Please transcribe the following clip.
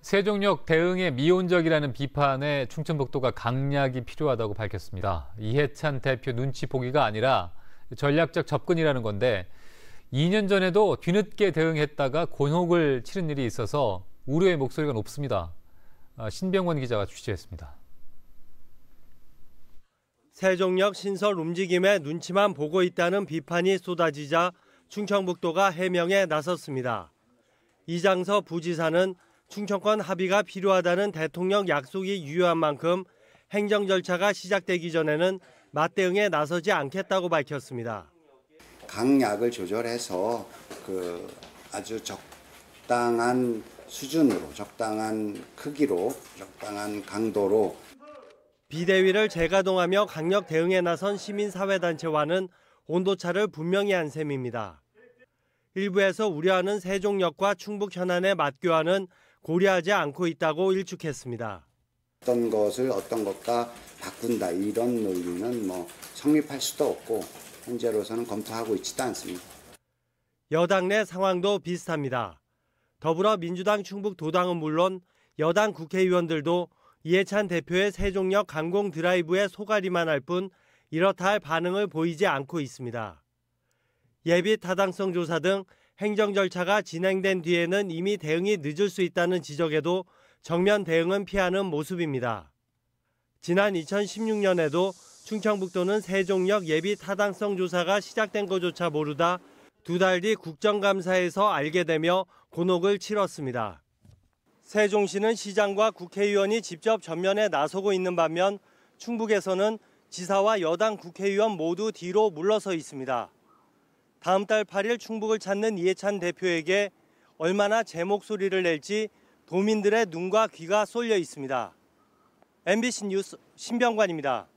세종역 대응의 미온적이라는 비판에 충청북도가 강약이 필요하다고 밝혔습니다. 이해찬 대표 눈치 보기가 아니라 전략적 접근이라는 건데 2년 전에도 뒤늦게 대응했다가 곤혹을 치른 일이 있어서 우려의 목소리가 높습니다. 아, 신병원 기자가 취재했습니다. 세종역 신설 움직임에 눈치만 보고 있다는 비판이 쏟아지자 충청북도가 해명에 나섰습니다. 이장서 부지사는 충청권 합의가 필요하다는 대통령 약속이 유효한 만큼 행정 절차가 시작되기 전에는 맞대응에 나서지 않겠다고 밝혔습니다. 강약을 조절해서 그 아주 적당한 수준으로 적당한 크기로 적당한 강도로 비대위를 재가동하며 강력 대응에 나선 시민사회단체와는 온도차를 분명히 한 셈입니다. 일부에서 우려하는 세종역과 충북 현안에 맞교하는 고려하지 않고 있다고 일축했습니다. 어떤 것을 어떤 것과 바꾼다 이런 논리는 뭐 성립할 수도 없고 현재로서는 검토하고 있지도 않습니다. 여당 내 상황도 비슷합니다. 더불어민주당 충북 도당은 물론 여당 국회의원들도 이해찬 대표의 세종역 강공 드라이브에 소가리만 할 뿐 이렇다 할 반응을 보이지 않고 있습니다. 예비 타당성 조사 등 행정 절차가 진행된 뒤에는 이미 대응이 늦을 수 있다는 지적에도 정면 대응은 피하는 모습입니다. 지난 2016년에도 충청북도는 세종역 예비 타당성 조사가 시작된 것조차 모르다 두 달 뒤 국정감사에서 알게 되며 곤혹을 치렀습니다. 세종시는 시장과 국회의원이 직접 전면에 나서고 있는 반면 충북에서는 지사와 여당 국회의원 모두 뒤로 물러서 있습니다. 다음 달 8일 충북을 찾는 이해찬 대표에게 얼마나 제 목소리를 낼지 도민들의 눈과 귀가 쏠려 있습니다. MBC 뉴스 신병관입니다.